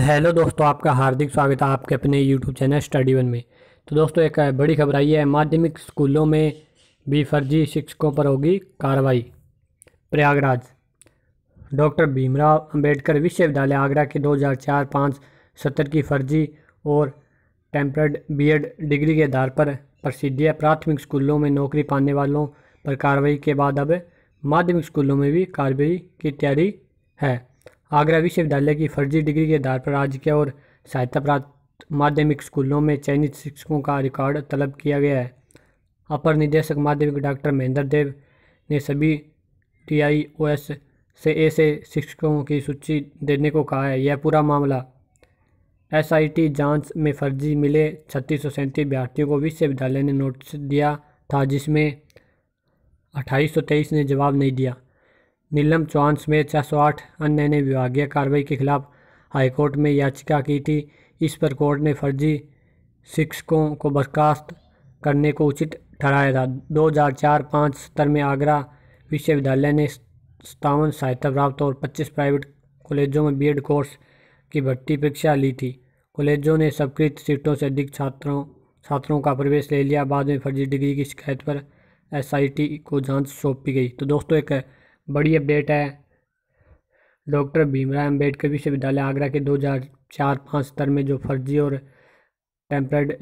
hello दोस्तों आपका हार्दिक स्वागत है आपके अपने यूट्यूब चैनल स्टडी वन में तो दोस्तों एक बड़ी खबर आई है माध्यमिक स्कूलों में भी फर्जी शिक्षकों पर होगी कार्रवाई प्रयागराज डॉक्टर भीमराव अंबेडकर विश्वविद्यालय आगरा के 2004-5 सत्र की फर्जी और टेम्पर्ड बीएड डिग्री के आधार पर है प्राथमिक स्कूलों में नौकरी पाने वालों पर कार्रवाई के बाद अब माध्यमिक स्कूलों में भी कार्रवाई की तैयारी है आगरा विश्वविद्यालय की फर्जी डिग्री के आधार पर राज्य और सहायता प्राप्त माध्यमिक स्कूलों में चयनित शिक्षकों का रिकॉर्ड तलब किया गया है अपर निदेशक माध्यमिक डॉक्टर महेंद्र देव ने सभी टी से ऐसे शिक्षकों की सूची देने को कहा है यह पूरा मामला एसआईटी जांच में फर्जी मिले छत्तीस सौ सैंतीस विद्यार्थियों को विश्वविद्यालय ने नोटिस दिया था जिसमें अट्ठाईस सौ तेईस ने जवाब नहीं दिया नीलम चौहान समेत सौ आठ अन्य ने विभागीय कार्रवाई के खिलाफ हाईकोर्ट में याचिका की थी इस पर कोर्ट ने फर्जी शिक्षकों को बर्खास्त करने को उचित ठहराया था दो हजार चार पाँच सत्तर में आगरा विश्वविद्यालय ने सत्तावन सहायता प्राप्त और पच्चीस प्राइवेट कॉलेजों में बीएड कोर्स की भर्ती परीक्षा ली थी कॉलेजों ने सबकृत सीटों से अधिक छात्रों छात्रों का प्रवेश ले लिया बाद में फर्जी डिग्री की शिकायत पर एसआईटी को जांच सौंपी गई तो दोस्तों एक बड़ी अपडेट है डॉक्टर भीमराव अम्बेडकर विश्वविद्यालय आगरा के दो हज़ार चार पाँच सत्र में जो फर्जी और टेम्पर्ड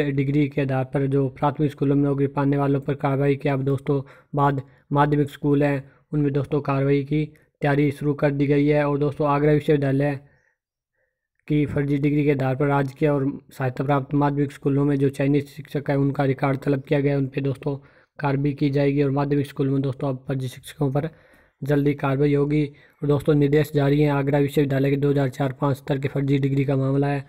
एड डिग्री के आधार पर जो प्राथमिक स्कूलों में नौकरी पाने वालों पर कार्रवाई की अब दोस्तों बाद माध्यमिक स्कूल हैं उनमें दोस्तों कार्रवाई की तैयारी शुरू कर दी गई है और दोस्तों आगरा विश्वविद्यालय की फर्जी डिग्री के आधार पर राज्य और सहायता प्राप्त माध्यमिक स्कूलों में जो चाइनीज शिक्षक है उनका रिकॉर्ड तलब किया गया उन पर दोस्तों कार्रवाई की जाएगी और माध्यमिक स्कूल में दोस्तों अब फर्जी शिक्षकों पर जल्दी कार्रवाई होगी और दोस्तों निर्देश जारी हैं आगरा विश्वविद्यालय के दो हज़ार चार पाँच स्तर के फर्जी डिग्री का मामला है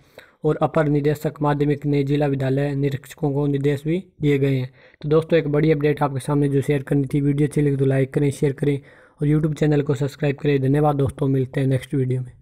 और अपर निदेशक माध्यमिक ने जिला विद्यालय निरीक्षकों को निर्देश भी दिए गए हैं तो दोस्तों एक बड़ी अपडेट आपके सामने जो शेयर करनी थी वीडियो अच्छी लगी तो लाइक करें शेयर करें और यूट्यूब चैनल को सब्सक्राइब करें धन्यवाद दोस्तों मिलते हैं नेक्स्ट वीडियो में